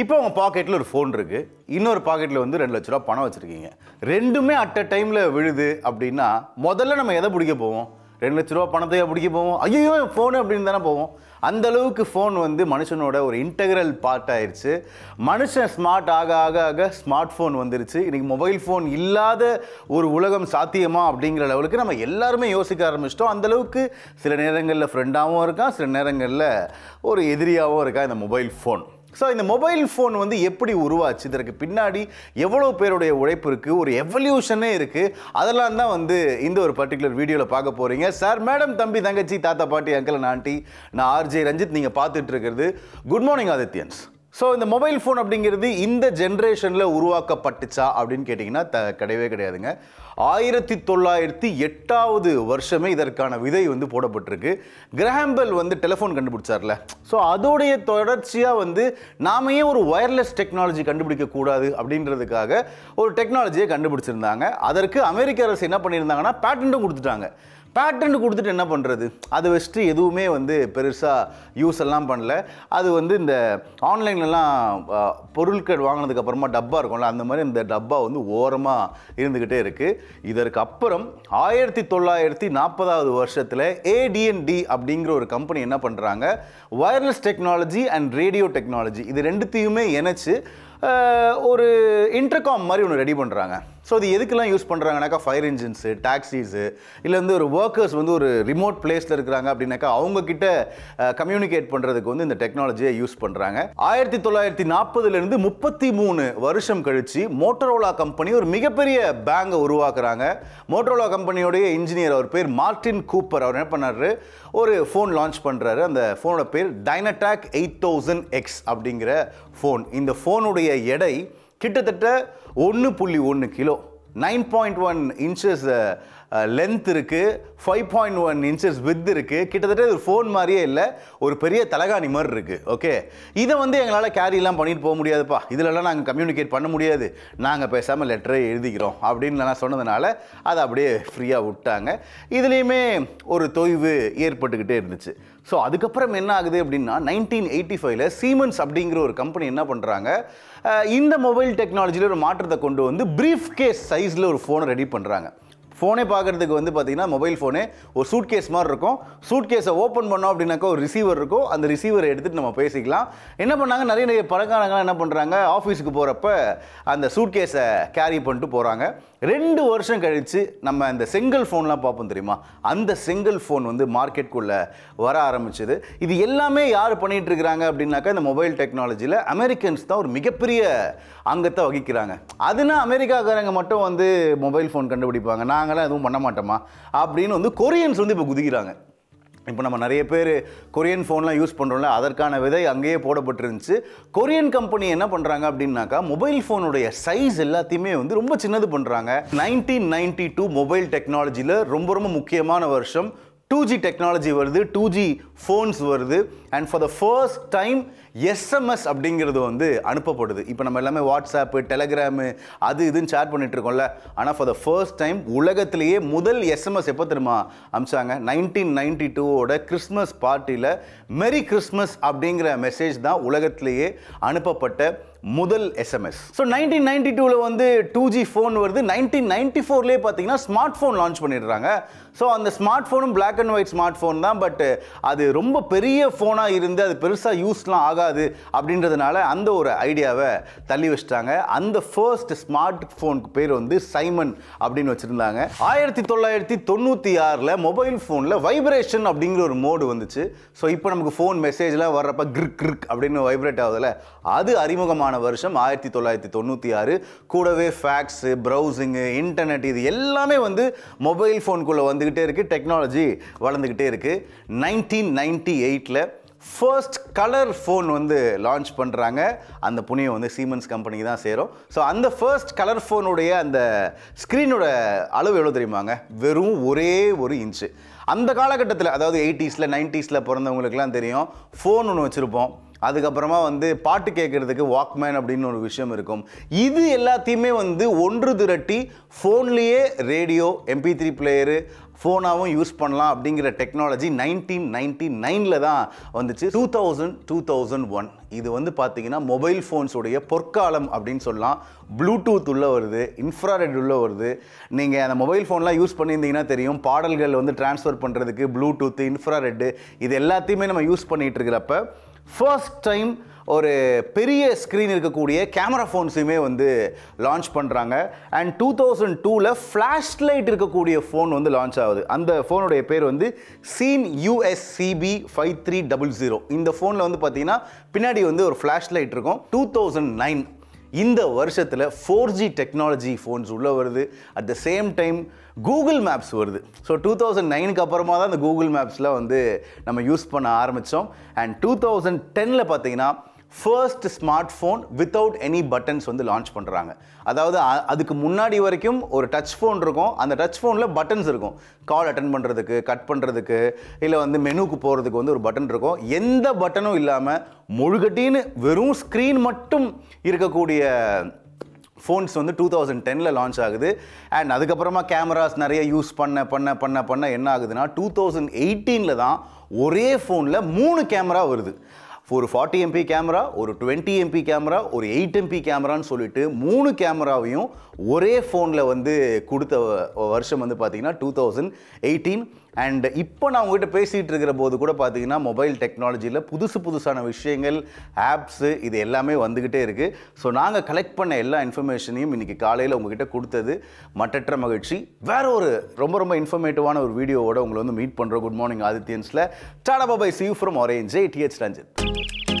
இப்போ உங்கள் பாக்கெட்டில் ஒரு ஃபோன் இருக்குது இன்னொரு பாக்கெட்டில் வந்து ரெண்டு லட்ச ரூபா பணம் வச்சுருக்கீங்க ரெண்டுமே அட் அ டைமில் விழுது அப்படின்னா முதல்ல நம்ம எதை பிடிக்க போவோம் ரெண்டு லட்ச ரூபா பணத்தையே பிடிக்க போவோம் ஐயோ ஃபோனு அப்படின்னு தானே போவோம் அந்தளவுக்கு ஃபோன் வந்து மனுஷனோட ஒரு இன்டெக்ரல் பார்ட் ஆயிடுச்சு மனுஷன் ஸ்மார்ட் ஆக ஆக ஆக ஸ்மார்ட் ஃபோன் வந்துருச்சு இன்றைக்கி மொபைல் ஃபோன் இல்லாத ஒரு உலகம் சாத்தியமா அப்படிங்கிற லெவலுக்கு நம்ம எல்லாருமே யோசிக்க ஆரம்பிச்சிட்டோம் அந்தளவுக்கு சில நேரங்களில் ஃப்ரெண்டாகவும் இருக்கான் சில நேரங்களில் ஒரு எதிரியாகவும் இருக்கா இந்த மொபைல் ஃபோன் ஸோ இந்த மொபைல் ஃபோன் வந்து எப்படி உருவாச்சு இதற்கு பின்னாடி எவ்வளோ பேருடைய உழைப்பு இருக்குது ஒரு எவல்யூஷனே இருக்குது அதெல்லாம் தான் வந்து இந்த ஒரு பர்டிகுலர் வீடியோவில் பார்க்க போகிறீங்க சார் மேடம் தம்பி தங்கச்சி தாத்தா பாட்டி அங்கிள் ஆண்டி நான் ஆர்ஜே ரஞ்சித் நீங்கள் பார்த்துட்டு இருக்கிறது குட் மார்னிங் ஆதித்யன்ஸ் ஸோ இந்த மொபைல் ஃபோன் அப்படிங்கிறது இந்த ஜென்ரேஷனில் உருவாக்கப்பட்டுச்சா அப்படின்னு கேட்டிங்கன்னா த கிடையவே கிடையாதுங்க ஆயிரத்தி தொள்ளாயிரத்தி எட்டாவது வருஷமே இதற்கான விதை வந்து போடப்பட்டிருக்கு கிரஹாம்பெல் வந்து டெலிஃபோன் கண்டுபிடிச்சார்ல ஸோ அதோடைய தொடர்ச்சியாக வந்து நாம ஏன் ஒரு ஒயர்லெஸ் டெக்னாலஜி கண்டுபிடிக்கக்கூடாது அப்படின்றதுக்காக ஒரு டெக்னாலஜியை கண்டுபிடிச்சிருந்தாங்க அதற்கு அமெரிக்க அரசு என்ன பண்ணியிருந்தாங்கன்னா பேட்டண்ட்டும் கொடுத்துட்டாங்க பேட்டர்னு கொடுத்துட்டு என்ன பண்ணுறது அது வச்சுட்டு எதுவுமே வந்து பெருசாக யூஸ் எல்லாம் பண்ணல அது வந்து இந்த ஆன்லைன்லலாம் பொருட்கள் வாங்கினதுக்கப்புறமா டப்பா இருக்கும்ல அந்த மாதிரி இந்த டப்பா வந்து ஓரமாக இருந்துக்கிட்டே இருக்குது இதற்கு அப்புறம் ஆயிரத்தி தொள்ளாயிரத்தி நாற்பதாவது வருஷத்தில் ஏடிஎன்டி அப்படிங்கிற ஒரு கம்பெனி என்ன பண்ணுறாங்க wireless technology and radio technology இது ரெண்டுத்தையுமே இணைச்சி ஒரு இன்டர்காம் மாதிரி ஒன்று ரெடி பண்ணுறாங்க ஸோ இது எதுக்கெல்லாம் யூஸ் பண்ணுறாங்கனாக்கா ஃபயர் இன்ஜின்ஸு டாக்ஸிஸு இல்லை வந்து ஒரு ஒர்க்கர்ஸ் வந்து ஒரு ரிமோட் பிளேஸில் இருக்கிறாங்க அப்படின்னாக்கா அவங்கக்கிட்ட கம்யூனிகேட் பண்ணுறதுக்கு வந்து இந்த டெக்னாலஜியை யூஸ் பண்ணுறாங்க ஆயிரத்தி தொள்ளாயிரத்தி நாற்பதுலேருந்து முப்பத்தி மூணு வருஷம் கழித்து மோட்டரோலா கம்பெனி ஒரு மிகப்பெரிய பேங்கை உருவாக்குறாங்க மோட்டரோலா கம்பெனியோடைய இன்ஜினியர் அவர் பேர் மார்டின் கூப்பர் அவர் என்ன பண்ணார் ஒரு ஃபோன் லான்ச் பண்ணுறாரு அந்த ஃபோனோட பேர் டைனடாக் எயிட் தௌசண்ட் எக்ஸ் அப்படிங்கிற ஃபோன் இந்த ஃபோனுடைய எடை கிட்டத்தட்ட ஒன்று புள்ளி ஒன்று kilo nine point one inches length இருக்குது five point one inches width இருக்குது கிட்டத்தட்ட ஒரு ஃபோன் மாதிரியே இல்லை ஒரு பெரிய தலகாணி மாதிரி இருக்குது ஓகே இதை வந்து எங்களால் கேரிலாம் பண்ணிட்டு போக முடியாதுப்பா இதிலெல்லாம் நாங்கள் கம்யூனிகேட் பண்ண முடியாது நாங்கள் பேசாமல் லெட்டரே எழுதிக்கிறோம் அப்படின்னு நான் சொன்னதுனால அதை அப்படியே ஃப்ரீயாக விட்டாங்க இதுலேயுமே ஒரு தொய்வு ஏற்பட்டுக்கிட்டே இருந்துச்சு ஸோ அதுக்கப்புறம் என்ன ஆகுது அப்படின்னா நைன்டீன் எயிட்டி ஃபைவ்ல சீமன்ஸ் அப்படிங்கிற ஒரு கம்பெனி என்ன பண்ணுறாங்க இந்த மொபைல் டெக்னாலஜியில் ஒரு மாற்றத்தை கொண்டு வந்து ப்ரீஃப் கேஸ் சைஸில் ஒரு ஃபோனை ரெடி பண்ணுறாங்க ஃபோனே பார்க்குறதுக்கு வந்து பார்த்திங்கன்னா மொபைல் ஃபோனே ஒரு சூட் கேஸ் மாதிரி இருக்கும் சூட் கேஸை ஓப்பன் பண்ணோம் அப்படின்னாக்கா ஒரு ரிசீவர் இருக்கும் அந்த ரிசீவரை எடுத்துகிட்டு நம்ம பேசிக்கலாம் என்ன பண்ணாங்க நிறைய நிறைய பணக்காரங்களாம் என்ன பண்ணுறாங்க ஆஃபீஸுக்கு போகிறப்ப அந்த சூட் கேஸை கேரி பண்ணிட்டு போகிறாங்க ரெண்டு வருஷம் கழித்து நம்ம அந்த செங்கல் ஃபோன்லாம் பார்ப்போம் தெரியுமா அந்த செங்கல் ஃபோன் வந்து மார்க்கெட்டுக்குள்ளே வர ஆரம்பிச்சது இது எல்லாமே யார் பண்ணிகிட்டு இருக்கிறாங்க அப்படின்னாக்கா இந்த மொபைல் டெக்னாலஜியில் அமெரிக்கன்ஸ் தான் ஒரு மிகப்பெரிய அங்கத்தை வகிக்கிறாங்க அதுனா அமெரிக்காக்காரங்க மட்டும் வந்து மொபைல் ஃபோன் கண்டுபிடிப்பாங்க நாங்கள் நாங்களாம் எதுவும் பண்ண மாட்டோமா அப்படின்னு வந்து கொரியன்ஸ் வந்து இப்போ குதிக்கிறாங்க இப்போ நம்ம நிறைய பேர் கொரியன் ஃபோன்லாம் யூஸ் பண்ணுறோம்ல அதற்கான விதை அங்கேயே போடப்பட்டிருந்துச்சு கொரியன் கம்பெனி என்ன பண்ணுறாங்க அப்படின்னாக்கா மொபைல் ஃபோனுடைய சைஸ் எல்லாத்தையுமே வந்து ரொம்ப சின்னது பண்ணுறாங்க நைன்டீன் நைன்டி டூ மொபைல் டெக்னாலஜியில் ரொம்ப ரொம்ப முக்கியமான வருஷம் டூ ஜி டெக்னாலஜி வருது டூ ஜி ஃபோன்ஸ் வருது and for the first time SMS அப்படிங்கிறது வந்து அனுப்பப்படுது இப்போ நம்ம எல்லாமே வாட்ஸ்அப்பு டெலகிராமு அது இதுன்னு ஷேர் பண்ணிகிட்ருக்கோம்ல ஆனால் ஃபார் த ஃபர்ஸ்ட் டைம் உலகத்திலேயே முதல் எஸ்எம்எஸ் எப்போ தெரியுமா அமிச்சாங்க நைன்டீன் நைன்டி டூவோட கிறிஸ்மஸ் பார்ட்டியில் மெரி கிறிஸ்மஸ் அப்படிங்கிற மெசேஜ் தான் உலகத்திலேயே அனுப்பப்பட்ட முதல் எஸ்எம்எஸ் ஸோ நைன்டீன் நைன்டி டூவில் வந்து டூ ஜி ஃபோன் வருது நைன்டீன் நைன்டி ஃபோர்லேயே பார்த்தீங்கன்னா ஸ்மார்ட் ஃபோன் லான்ச் பண்ணிடுறாங்க ஸோ அந்த ஸ்மார்ட் ஃபோனும் black and white smart phone தான் பட் அது ரொம்ப பெரிய ஃபோனாக இருந்து அது பெருசாக யூஸ்லாம் ஆகாது அப்படின்றதுனால அந்த ஒரு ஐடியாவை தள்ளி வச்சிட்டாங்க அந்த ஃபர்ஸ்ட் ஸ்மார்ட் ஃபோனுக்கு பேர் வந்து சைமன் அப்படின்னு வச்சுருந்தாங்க ஆயிரத்தி தொள்ளாயிரத்தி தொண்ணூற்றி ஆறில் மொபைல் ஃபோனில் வைப்ரேஷன் அப்படிங்கிற ஒரு மோடு வந்துச்சு ஸோ இப்போ நமக்கு ஃபோன் மெசேஜ்லாம் வர்றப்ப கிரிக் கிரிக் அப்படின்னு வைப்ரேட் ஆகுதுல்ல அது அறிமுகமான முக்கியமான வருஷம் ஆயிரத்தி தொள்ளாயிரத்தி தொண்ணூற்றி ஆறு கூடவே ஃபேக்ஸு ப்ரௌசிங்கு இன்டர்நெட் இது எல்லாமே வந்து மொபைல் ஃபோனுக்குள்ளே வந்துக்கிட்டே இருக்குது டெக்னாலஜி வளர்ந்துக்கிட்டே இருக்குது நைன்டீன் நைன்டி எயிட்டில் ஃபர்ஸ்ட் கலர் ஃபோன் வந்து லான்ச் பண்ணுறாங்க அந்த புண்ணியம் வந்து சீமன்ஸ் கம்பெனிக்கு தான் சேரும் ஸோ அந்த ஃபர்ஸ்ட் கலர் ஃபோனுடைய அந்த ஸ்க்ரீனோட அளவு எவ்வளோ தெரியுமாங்க வெறும் ஒரே ஒரு இன்ச்சு அந்த காலகட்டத்தில் அதாவது எயிட்டிஸில் நைன்ட்டீஸில் பிறந்தவங்களுக்குலாம் தெரியும் ஃபோன் ஒன்று வச்சுருப்போம் அதுக்கப்புறமா வந்து பாட்டு கேட்குறதுக்கு வாக்மேன் அப்படின்னு ஒரு விஷயம் இருக்கும் இது எல்லாத்தையுமே வந்து ஒன்று திரட்டி ஃபோன்லேயே ரேடியோ எம்பி த்ரீ பிளேயரு ஃபோனாகவும் யூஸ் பண்ணலாம் அப்படிங்கிற டெக்னாலஜி நைன்டீன் நைன்டி நைனில் தான் வந்துச்சு two thousand two thousand one இது வந்து பார்த்தீங்கன்னா மொபைல் ஃபோன்ஸுடைய பொற்காலம் அப்படின்னு சொல்லலாம் ப்ளூடூத் உள்ளே வருது இன்ஃப்ராரெட் உள்ளே வருது நீங்கள் அந்த மொபைல் ஃபோன்லாம் யூஸ் பண்ணியிருந்தீங்கன்னா தெரியும் பாடல்கள் வந்து டிரான்ஸ்ஃபர் பண்ணுறதுக்கு ப்ளூடூத்து இன்ஃப்ராரெட்டு இது எல்லாத்தையுமே நம்ம யூஸ் பண்ணிகிட்டு இருக்கிறப்ப ஃபர்ஸ்ட் டைம் ஒரு பெரிய ஸ்க்ரீன் இருக்கக்கூடிய கேமரா ஃபோன்ஸையுமே வந்து லான்ச் பண்ணுறாங்க அண்ட் டூ தௌசண்ட் டூவில் ஃப்ளாஷ் லைட் இருக்கக்கூடிய ஃபோன் வந்து லான்ச் ஆகுது அந்த ஃபோனுடைய பேர் வந்து சீன் USCP five three double zero இந்த ஃபோனில் வந்து பார்த்தீங்கன்னா பின்னாடி வந்து ஒரு ஃப்ளாஷ் லைட் இருக்கும் டூ தௌசண்ட் நைன் இந்த வருஷத்தில் ஃபோர் ஜி டெக்னாலஜி ஃபோன்ஸ் உள்ளே வருது at the same time Google Maps வருது ஸோ டூ தௌசண்ட் நைனுக்கு அப்புறமா தான் அந்த கூகுள் மேப்ஸில் வந்து நம்ம யூஸ் பண்ண ஆரம்பித்தோம் அண்ட் டூ தௌசண்ட் டெனில் பார்த்தீங்கன்னா first smart phone without any buttons வந்து லான்ச் பண்ணுறாங்க அதாவது அதுக்கு முன்னாடி வரைக்கும் ஒரு டச் ஃபோன் இருக்கும் அந்த டச் ஃபோனில் பட்டன்ஸ் இருக்கும் கால் அட்டன் பண்ணுறதுக்கு கட் பண்ணுறதுக்கு இல்லை வந்து மெனுக்கு போகிறதுக்கு வந்து ஒரு பட்டன் இருக்கும் எந்த பட்டனும் இல்லாமல் முழுகட்டின்னு வெறும் ஸ்க்ரீன் மட்டும் இருக்கக்கூடிய ஃபோன்ஸ் வந்து டூ தௌசண்ட் டெனில் லான்ச் ஆகுது அண்ட் அதுக்கப்புறமா கேமராஸ் நிறைய யூஸ் பண்ண பண்ண பண்ண பண்ண என்ன ஆகுதுன்னா டூ தௌசண்ட் எயிட்டீனில் தான் ஒரே ஃபோனில் மூணு கேமரா வருது ஒரு ஃபார்ட்டி எம்பி கேமரா ஒரு டுவெண்ட்டி எம்பி கேமரா ஒரு எயிட் எம்பி கேமரான்னு சொல்லிட்டு மூணு கேமராவையும் ஒரே ஃபோனில் வந்து கொடுத்த வருஷம் வந்து பார்த்திங்கன்னா டூ தௌசண்ட் எயிட்டீன் அண்ட் இப்போ நான் உங்ககிட்ட பேசிகிட்டு இருக்கிற போது கூட பார்த்தீங்கன்னா மொபைல் டெக்னாலஜியில் புதுசு புதுசான விஷயங்கள் ஆப்ஸு இது எல்லாமே வந்துக்கிட்டே இருக்குது ஸோ நாங்கள் கலெக்ட் பண்ண எல்லா இன்ஃபர்மேஷனையும் இன்றைக்கி காலையில் உங்ககிட்ட கொடுத்தது மற்றற்ற மகிழ்ச்சி வேற ஒரு ரொம்ப ரொம்ப இன்ஃபர்மேட்டிவான ஒரு வீடியோவோட உங்களை வந்து மீட் பண்ணுறோம் குட் மார்னிங் ஆதித்யன்ஸில் டாடா பாபாய் சியூ ஃப்ரம் ஆரேஞ்ச் ஏ டிஹெச் ரஞ்சித்